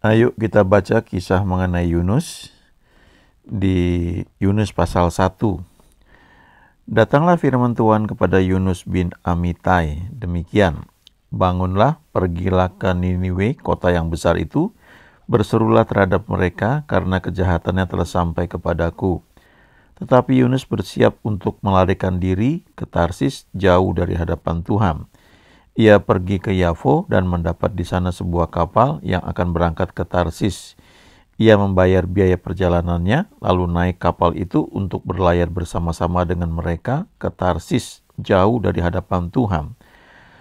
Ayo nah, kita baca kisah mengenai Yunus di Yunus pasal 1. Datanglah firman Tuhan kepada Yunus bin Amitai, demikian. Bangunlah, pergilah ke Niniwe, kota yang besar itu, berserulah terhadap mereka karena kejahatannya telah sampai kepadaku. Tetapi Yunus bersiap untuk melarikan diri ke Tarsis jauh dari hadapan Tuhan ia pergi ke Yafo dan mendapat di sana sebuah kapal yang akan berangkat ke Tarsis. Ia membayar biaya perjalanannya, lalu naik kapal itu untuk berlayar bersama-sama dengan mereka ke Tarsis, jauh dari hadapan Tuhan.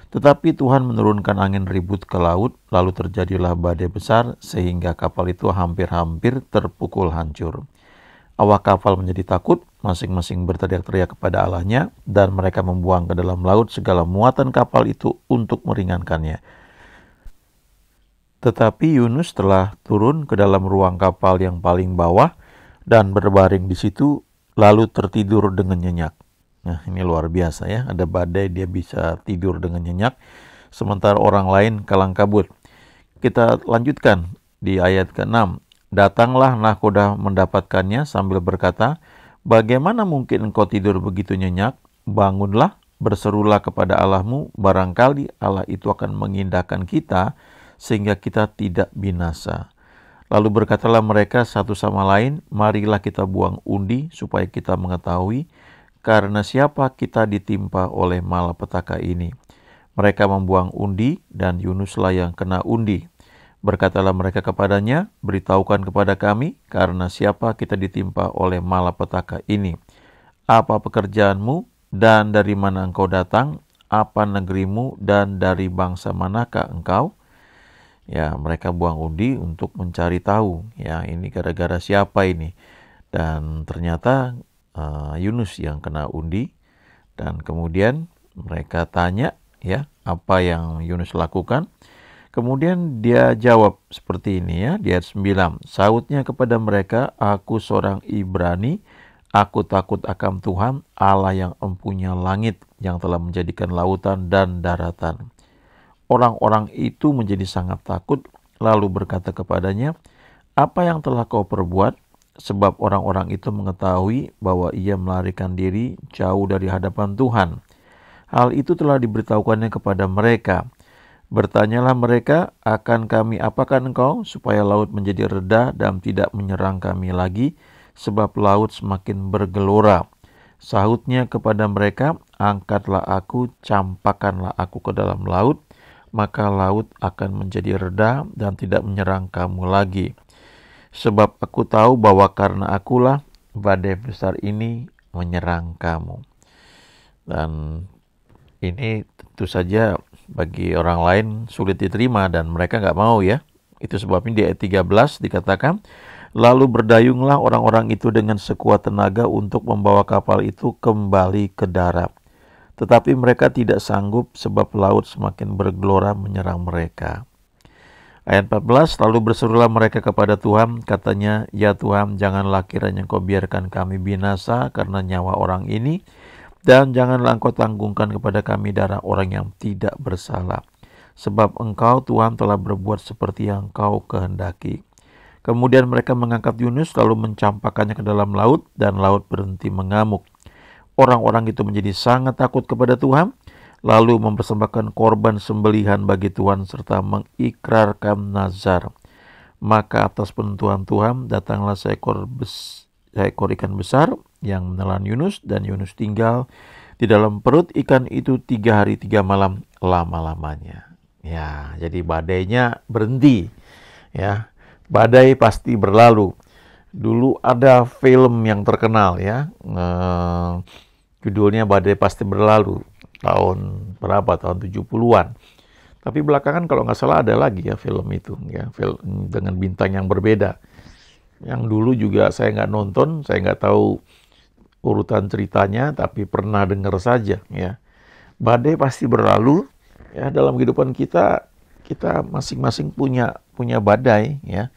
Tetapi Tuhan menurunkan angin ribut ke laut, lalu terjadilah badai besar sehingga kapal itu hampir-hampir terpukul hancur. Awak kapal menjadi takut, masing-masing berteriak-teriak kepada Allahnya, dan mereka membuang ke dalam laut segala muatan kapal itu untuk meringankannya. Tetapi Yunus telah turun ke dalam ruang kapal yang paling bawah dan berbaring di situ, lalu tertidur dengan nyenyak. Nah, ini luar biasa ya, ada badai dia bisa tidur dengan nyenyak, sementara orang lain kalang kabut. Kita lanjutkan di ayat ke-6. Datanglah nahkoda mendapatkannya sambil berkata, Bagaimana mungkin engkau tidur begitu nyenyak? Bangunlah, berserulah kepada Allahmu, barangkali Allah itu akan mengindahkan kita sehingga kita tidak binasa. Lalu berkatalah mereka satu sama lain, marilah kita buang undi supaya kita mengetahui karena siapa kita ditimpa oleh malapetaka ini. Mereka membuang undi dan Yunuslah yang kena undi. Berkatalah mereka kepadanya, beritahukan kepada kami, karena siapa kita ditimpa oleh malapetaka ini. Apa pekerjaanmu, dan dari mana engkau datang, apa negerimu, dan dari bangsa manakah engkau? Ya, mereka buang undi untuk mencari tahu, ya ini gara-gara siapa ini. Dan ternyata uh, Yunus yang kena undi, dan kemudian mereka tanya, ya, apa yang Yunus lakukan, Kemudian dia jawab seperti ini ya, di ayat 9. Sautnya kepada mereka, aku seorang Ibrani, aku takut akan Tuhan, Allah yang empunya langit, yang telah menjadikan lautan dan daratan. Orang-orang itu menjadi sangat takut, lalu berkata kepadanya, apa yang telah kau perbuat? Sebab orang-orang itu mengetahui bahwa ia melarikan diri jauh dari hadapan Tuhan. Hal itu telah diberitahukannya kepada mereka.' Bertanyalah mereka, akan kami apakan engkau supaya laut menjadi reda dan tidak menyerang kami lagi, sebab laut semakin bergelora. Sahutnya kepada mereka, angkatlah aku, campakanlah aku ke dalam laut, maka laut akan menjadi reda dan tidak menyerang kamu lagi. Sebab aku tahu bahwa karena akulah badai besar ini menyerang kamu. Dan ini tentu saja bagi orang lain sulit diterima dan mereka nggak mau ya. Itu sebabnya di ayat 13 dikatakan, Lalu berdayunglah orang-orang itu dengan sekuat tenaga untuk membawa kapal itu kembali ke darat. Tetapi mereka tidak sanggup sebab laut semakin bergelora menyerang mereka. Ayat 14, lalu berserulah mereka kepada Tuhan, katanya, Ya Tuhan, janganlah kiranya kau biarkan kami binasa karena nyawa orang ini, dan janganlah engkau tanggungkan kepada kami darah orang yang tidak bersalah. Sebab engkau Tuhan telah berbuat seperti yang engkau kehendaki. Kemudian mereka mengangkat Yunus lalu mencampakannya ke dalam laut dan laut berhenti mengamuk. Orang-orang itu menjadi sangat takut kepada Tuhan lalu mempersembahkan korban sembelihan bagi Tuhan serta mengikrarkan nazar. Maka atas penentuan Tuhan datanglah seekor, bes, seekor ikan besar yang menelan Yunus dan Yunus tinggal di dalam perut ikan itu tiga hari tiga malam lama-lamanya. Ya, jadi badainya berhenti. Ya, badai pasti berlalu. Dulu ada film yang terkenal ya, eh, judulnya Badai Pasti Berlalu tahun berapa? Tahun 70-an. Tapi belakangan kalau nggak salah ada lagi ya film itu, ya film dengan bintang yang berbeda. Yang dulu juga saya nggak nonton, saya nggak tahu urutan ceritanya, tapi pernah dengar saja ya. Badai pasti berlalu ya dalam kehidupan kita kita masing-masing punya punya badai ya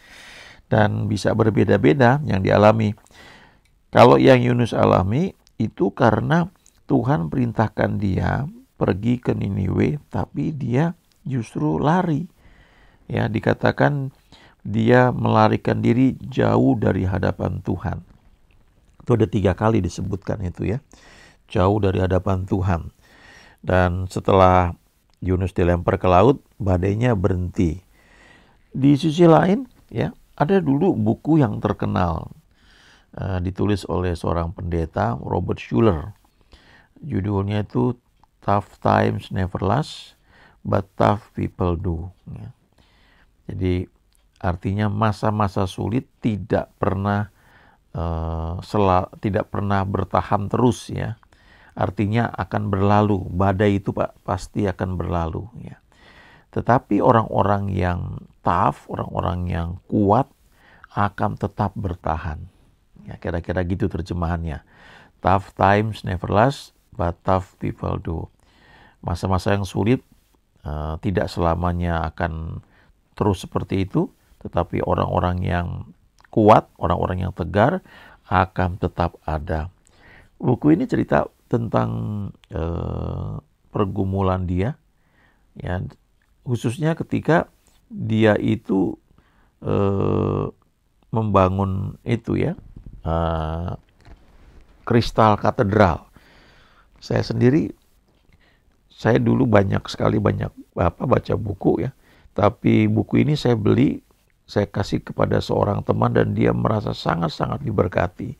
dan bisa berbeda-beda yang dialami. Kalau yang Yunus alami itu karena Tuhan perintahkan dia pergi ke Niniwe tapi dia justru lari. Ya, dikatakan dia melarikan diri jauh dari hadapan Tuhan. Itu ada tiga kali disebutkan itu ya. Jauh dari hadapan Tuhan. Dan setelah Yunus dilempar ke laut, badainya berhenti. Di sisi lain, ya, ada dulu buku yang terkenal uh, ditulis oleh seorang pendeta Robert Schuller. Judulnya itu Tough Times Never Last, but Tough People Do. Ya. Jadi artinya masa-masa sulit tidak pernah uh, tidak pernah bertahan terus ya. Artinya akan berlalu, badai itu Pak pasti akan berlalu ya. Tetapi orang-orang yang tough, orang-orang yang kuat akan tetap bertahan. Ya, kira-kira gitu terjemahannya. Tough times never last, but tough people do. Masa-masa yang sulit uh, tidak selamanya akan terus seperti itu, tetapi orang-orang yang kuat, orang-orang yang tegar akan tetap ada. Buku ini cerita tentang eh, pergumulan dia, ya khususnya ketika dia itu eh, membangun itu ya eh, kristal katedral. Saya sendiri, saya dulu banyak sekali banyak apa baca buku ya, tapi buku ini saya beli saya kasih kepada seorang teman dan dia merasa sangat-sangat diberkati.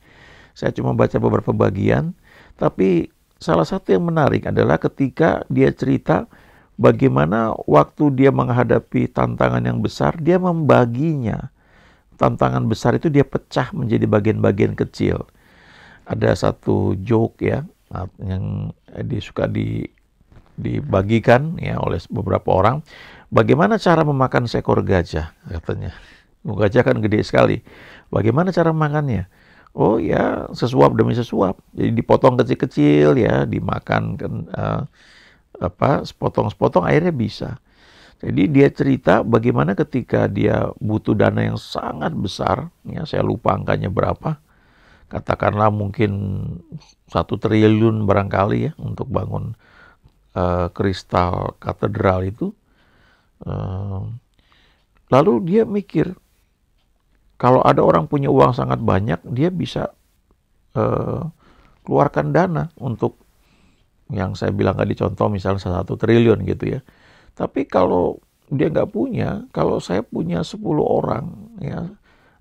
Saya cuma baca beberapa bagian, tapi salah satu yang menarik adalah ketika dia cerita bagaimana waktu dia menghadapi tantangan yang besar, dia membaginya. Tantangan besar itu dia pecah menjadi bagian-bagian kecil. Ada satu joke ya yang disuka di dibagikan ya oleh beberapa orang. Bagaimana cara memakan seekor gajah katanya. Oh, gajah kan gede sekali. Bagaimana cara makannya? Oh ya sesuap demi sesuap. Jadi dipotong kecil-kecil ya dimakan kan uh, apa sepotong-sepotong akhirnya bisa. Jadi dia cerita bagaimana ketika dia butuh dana yang sangat besar, ya saya lupa angkanya berapa, katakanlah mungkin satu triliun barangkali ya untuk bangun uh, kristal katedral itu. Uh, lalu dia mikir, kalau ada orang punya uang sangat banyak, dia bisa uh, keluarkan dana untuk yang saya bilang tadi contoh misalnya satu triliun gitu ya. Tapi kalau dia nggak punya, kalau saya punya 10 orang ya,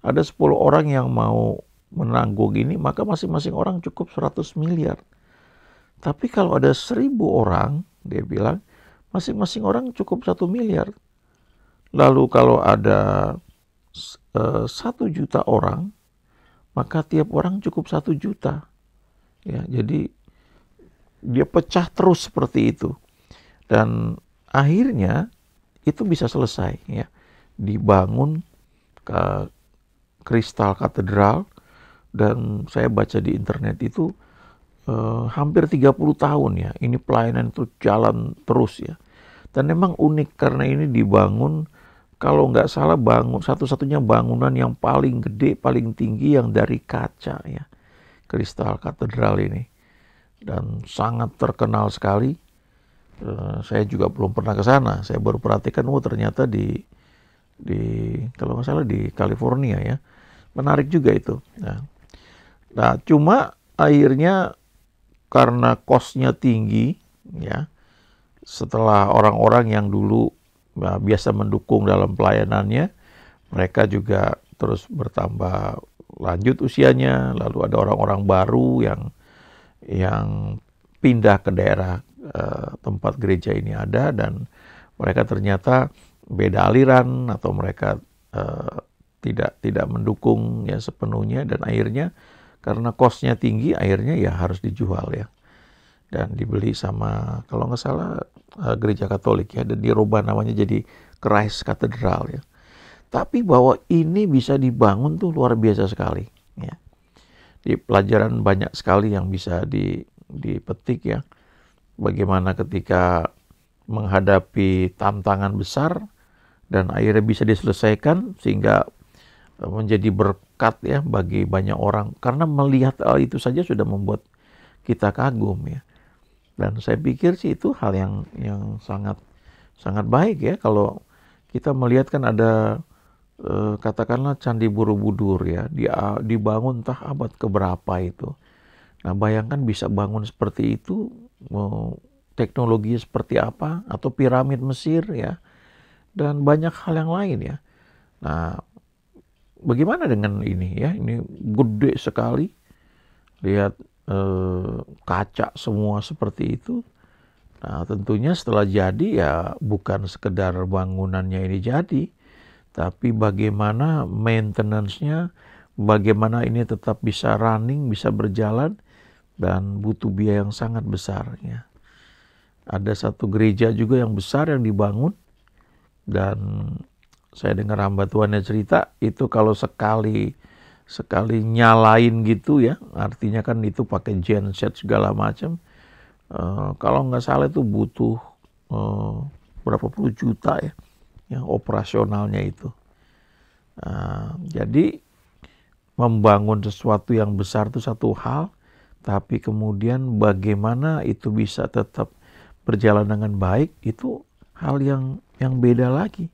ada 10 orang yang mau menanggung ini, maka masing-masing orang cukup 100 miliar. Tapi kalau ada seribu orang, dia bilang, masing-masing orang cukup satu miliar. Lalu kalau ada eh, satu juta orang, maka tiap orang cukup satu juta. Ya, jadi dia pecah terus seperti itu. Dan akhirnya itu bisa selesai ya. Dibangun ke eh, kristal katedral dan saya baca di internet itu eh, hampir 30 tahun ya ini pelayanan itu jalan terus ya. Dan memang unik karena ini dibangun kalau nggak salah bangun satu-satunya bangunan yang paling gede, paling tinggi yang dari kaca ya. Kristal Katedral ini. Dan sangat terkenal sekali. Eh, saya juga belum pernah ke sana. Saya baru perhatikan, oh ternyata di di kalau nggak salah di California ya menarik juga itu. Nah, nah cuma akhirnya karena kosnya tinggi ya setelah orang-orang yang dulu nah, biasa mendukung dalam pelayanannya mereka juga terus bertambah lanjut usianya lalu ada orang-orang baru yang yang pindah ke daerah eh, tempat gereja ini ada dan mereka ternyata beda aliran atau mereka eh, tidak tidak mendukung ya sepenuhnya dan akhirnya karena kosnya tinggi akhirnya ya harus dijual ya dan dibeli sama kalau nggak salah eh, gereja Katolik ya dan dirubah namanya jadi Christ Cathedral ya tapi bahwa ini bisa dibangun tuh luar biasa sekali ya di pelajaran banyak sekali yang bisa di, dipetik ya bagaimana ketika menghadapi tantangan besar dan akhirnya bisa diselesaikan sehingga menjadi berkat ya bagi banyak orang karena melihat hal itu saja sudah membuat kita kagum ya dan saya pikir sih itu hal yang yang sangat sangat baik ya kalau kita melihat kan ada eh, katakanlah candi borobudur ya dia dibangun entah abad keberapa itu nah bayangkan bisa bangun seperti itu mau teknologi seperti apa atau piramid Mesir ya dan banyak hal yang lain ya nah bagaimana dengan ini ya? Ini gede sekali. Lihat eh, kaca semua seperti itu. Nah, tentunya setelah jadi ya bukan sekedar bangunannya ini jadi, tapi bagaimana maintenance-nya, bagaimana ini tetap bisa running, bisa berjalan dan butuh biaya yang sangat besar ya. Ada satu gereja juga yang besar yang dibangun dan saya dengar hamba Tuhannya cerita itu kalau sekali sekali nyalain gitu ya artinya kan itu pakai genset segala macam uh, kalau nggak salah itu butuh uh, berapa puluh juta ya yang operasionalnya itu uh, jadi membangun sesuatu yang besar itu satu hal tapi kemudian bagaimana itu bisa tetap berjalan dengan baik itu hal yang yang beda lagi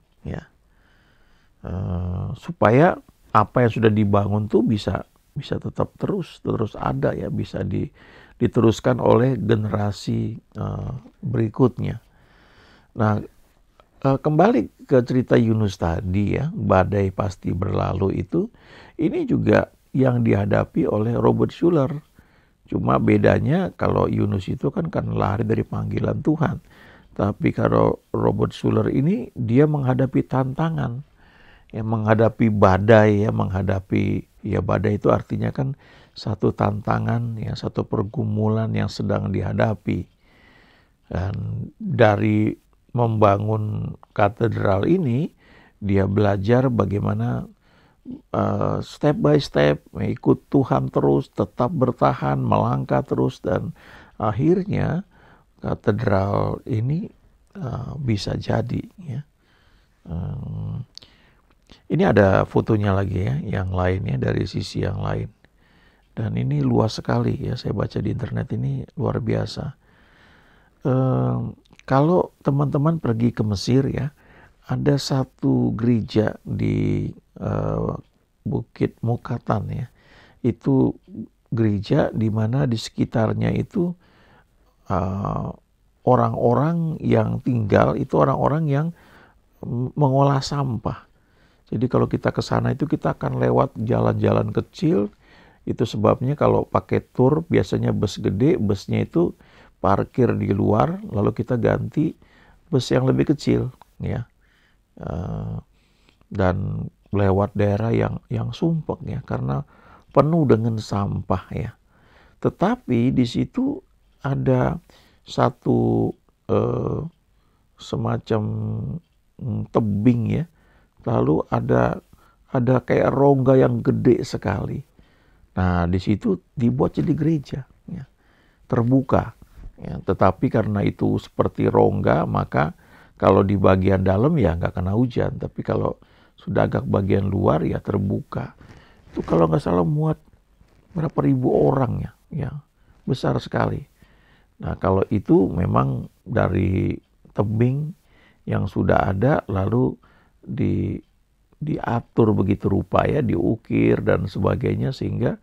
Eh, supaya apa yang sudah dibangun tuh bisa bisa tetap terus terus ada ya bisa di, diteruskan oleh generasi uh, berikutnya. Nah uh, kembali ke cerita Yunus tadi ya badai pasti berlalu itu ini juga yang dihadapi oleh Robert Schuller. Cuma bedanya kalau Yunus itu kan kan lari dari panggilan Tuhan. Tapi kalau Robert Schuller ini dia menghadapi tantangan yang menghadapi badai ya menghadapi ya badai itu artinya kan satu tantangan ya satu pergumulan yang sedang dihadapi dan dari membangun katedral ini dia belajar bagaimana uh, step by step ikut Tuhan terus tetap bertahan melangkah terus dan akhirnya katedral ini uh, bisa jadi ya um, ini ada fotonya lagi ya, yang lainnya dari sisi yang lain. Dan ini luas sekali ya, saya baca di internet ini luar biasa. Ehm, kalau teman-teman pergi ke Mesir ya, ada satu gereja di e, Bukit Mukatan ya. Itu gereja di mana di sekitarnya itu eh, orang-orang e, orang -orang yang tinggal itu orang-orang yang mengolah sampah. Jadi kalau kita ke sana itu kita akan lewat jalan-jalan kecil. Itu sebabnya kalau pakai tour biasanya bus gede, busnya itu parkir di luar, lalu kita ganti bus yang lebih kecil, ya. Eh, dan lewat daerah yang yang sumpek ya, karena penuh dengan sampah ya. Tetapi di situ ada satu eh, semacam mm, tebing ya lalu ada ada kayak rongga yang gede sekali. Nah, di situ dibuat jadi gereja, ya. terbuka. Ya, tetapi karena itu seperti rongga, maka kalau di bagian dalam ya nggak kena hujan, tapi kalau sudah agak bagian luar ya terbuka. Itu kalau nggak salah muat berapa ribu orang ya, ya besar sekali. Nah, kalau itu memang dari tebing yang sudah ada lalu di diatur begitu rupa ya, diukir dan sebagainya sehingga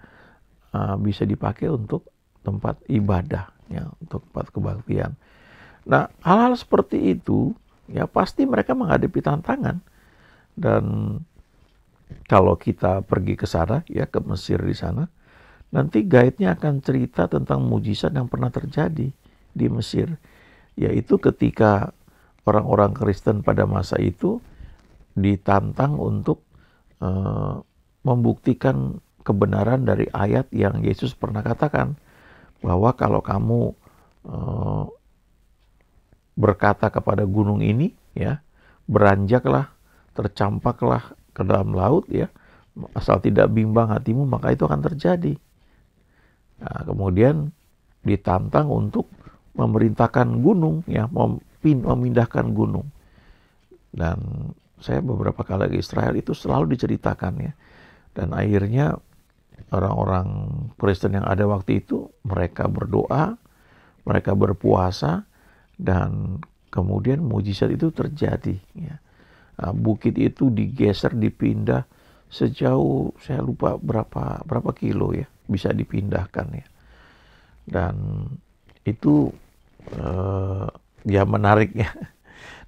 uh, bisa dipakai untuk tempat ibadah ya, untuk tempat kebaktian. Nah, hal-hal seperti itu ya pasti mereka menghadapi tantangan dan kalau kita pergi ke sana ya ke Mesir di sana nanti guide-nya akan cerita tentang mujizat yang pernah terjadi di Mesir yaitu ketika orang-orang Kristen pada masa itu ditantang untuk uh, membuktikan kebenaran dari ayat yang Yesus pernah katakan bahwa kalau kamu uh, berkata kepada gunung ini ya beranjaklah tercampaklah ke dalam laut ya asal tidak bimbang hatimu maka itu akan terjadi nah, kemudian ditantang untuk memerintahkan gunung ya memindahkan gunung dan saya beberapa kali ke Israel itu selalu diceritakan ya. Dan akhirnya orang-orang Kristen yang ada waktu itu mereka berdoa, mereka berpuasa dan kemudian mujizat itu terjadi ya. Nah, bukit itu digeser dipindah sejauh saya lupa berapa berapa kilo ya bisa dipindahkan ya dan itu eh, ya menarik ya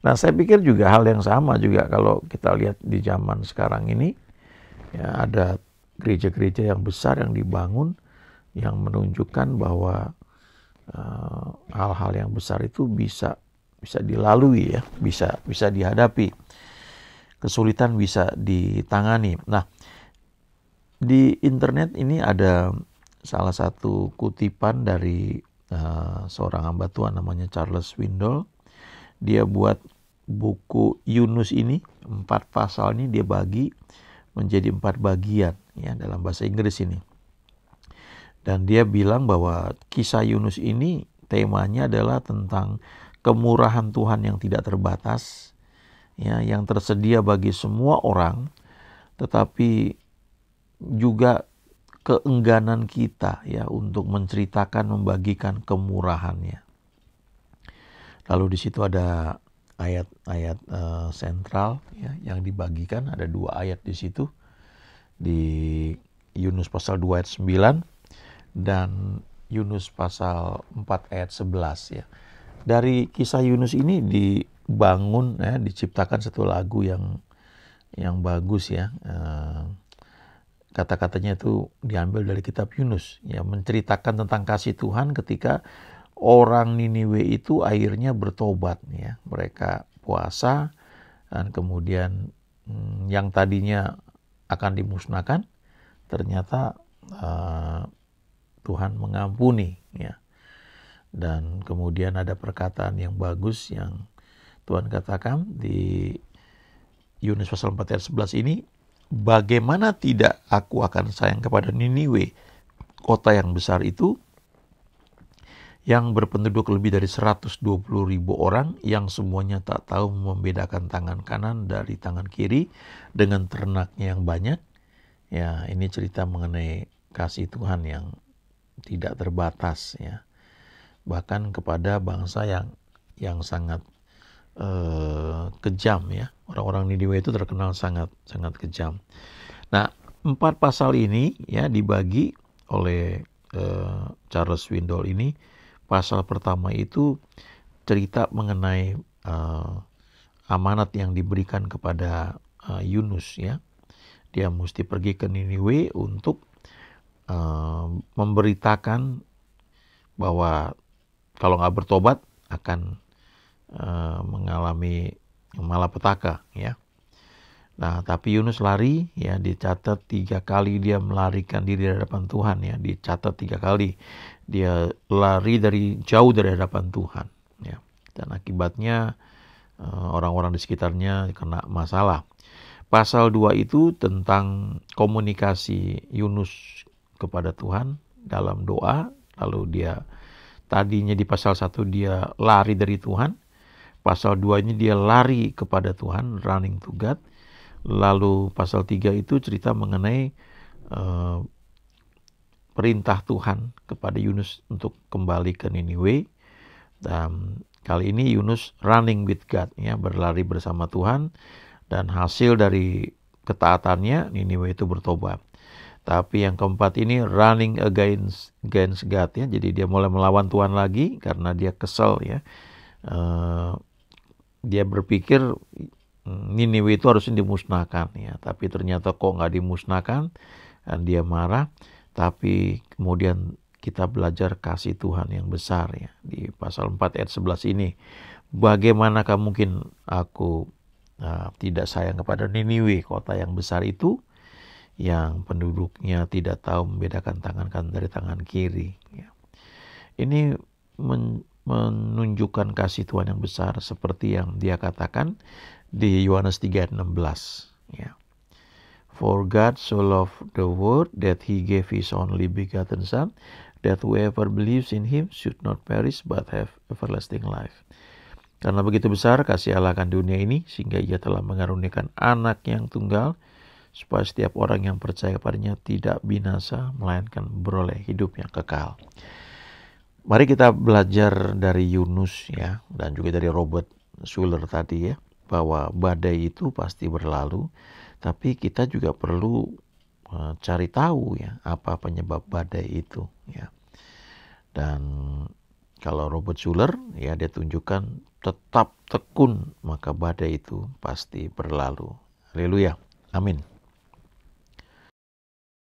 Nah, saya pikir juga hal yang sama juga kalau kita lihat di zaman sekarang ini ya ada gereja-gereja yang besar yang dibangun yang menunjukkan bahwa eh, hal-hal uh, yang besar itu bisa bisa dilalui ya, bisa bisa dihadapi. Kesulitan bisa ditangani. Nah, di internet ini ada salah satu kutipan dari uh, seorang hamba Tuhan namanya Charles Windle dia buat buku Yunus ini empat pasal ini dia bagi menjadi empat bagian ya dalam bahasa Inggris ini dan dia bilang bahwa kisah Yunus ini temanya adalah tentang kemurahan Tuhan yang tidak terbatas ya yang tersedia bagi semua orang tetapi juga keengganan kita ya untuk menceritakan membagikan kemurahannya Lalu di situ ada ayat-ayat uh, eh, sentral ya, yang dibagikan ada dua ayat di situ di Yunus pasal 2 ayat 9 dan Yunus pasal 4 ayat 11 ya. Dari kisah Yunus ini dibangun ya, diciptakan satu lagu yang yang bagus ya. Uh, kata-katanya itu diambil dari kitab Yunus ya menceritakan tentang kasih Tuhan ketika orang Niniwe itu akhirnya bertobat ya. Mereka puasa dan kemudian hmm, yang tadinya akan dimusnahkan ternyata uh, Tuhan mengampuni ya. Dan kemudian ada perkataan yang bagus yang Tuhan katakan di Yunus pasal 4 ayat 11 ini, bagaimana tidak aku akan sayang kepada Niniwe, kota yang besar itu yang berpenduduk lebih dari 120 ribu orang yang semuanya tak tahu membedakan tangan kanan dari tangan kiri dengan ternaknya yang banyak. Ya, ini cerita mengenai kasih Tuhan yang tidak terbatas ya. Bahkan kepada bangsa yang yang sangat eh, kejam ya. Orang-orang Niniwe itu terkenal sangat sangat kejam. Nah, empat pasal ini ya dibagi oleh eh, Charles Windle ini Pasal pertama itu cerita mengenai uh, amanat yang diberikan kepada uh, Yunus ya. Dia mesti pergi ke Niniwe untuk uh, memberitakan bahwa kalau nggak bertobat akan uh, mengalami malapetaka ya. Nah, tapi Yunus lari, ya dicatat tiga kali dia melarikan diri dari hadapan Tuhan, ya dicatat tiga kali dia lari dari jauh dari hadapan Tuhan, ya. Dan akibatnya eh, orang-orang di sekitarnya kena masalah. Pasal 2 itu tentang komunikasi Yunus kepada Tuhan dalam doa, lalu dia tadinya di pasal 1 dia lari dari Tuhan, pasal 2-nya dia lari kepada Tuhan, running to God Lalu pasal 3 itu cerita mengenai uh, perintah Tuhan kepada Yunus untuk kembali ke Niniwe. Dan kali ini Yunus running with God ya, berlari bersama Tuhan dan hasil dari ketaatannya Niniwe itu bertobat. Tapi yang keempat ini running against against God ya. Jadi dia mulai melawan Tuhan lagi karena dia kesel ya. Uh, dia berpikir Hmm, Niniwe itu harusnya dimusnahkan ya, tapi ternyata kok nggak dimusnahkan dan dia marah. Tapi kemudian kita belajar kasih Tuhan yang besar ya di pasal 4 ayat 11 ini. Bagaimanakah mungkin aku uh, tidak sayang kepada Niniwe kota yang besar itu yang penduduknya tidak tahu membedakan tangan kanan dari tangan kiri. Ya. Ini men menunjukkan kasih Tuhan yang besar seperti yang dia katakan di Yohanes 3 ayat 16 ya. For God so loved the world that he gave his only begotten son that whoever believes in him should not perish but have everlasting life. Karena begitu besar kasih Allah akan dunia ini sehingga ia telah mengaruniakan anak yang tunggal supaya setiap orang yang percaya padanya tidak binasa melainkan beroleh hidup yang kekal. Mari kita belajar dari Yunus ya dan juga dari Robert Schuller tadi ya bahwa badai itu pasti berlalu, tapi kita juga perlu eh, cari tahu ya apa penyebab badai itu ya. Dan kalau Robert Schuller ya dia tunjukkan tetap tekun maka badai itu pasti berlalu. Haleluya. Amin.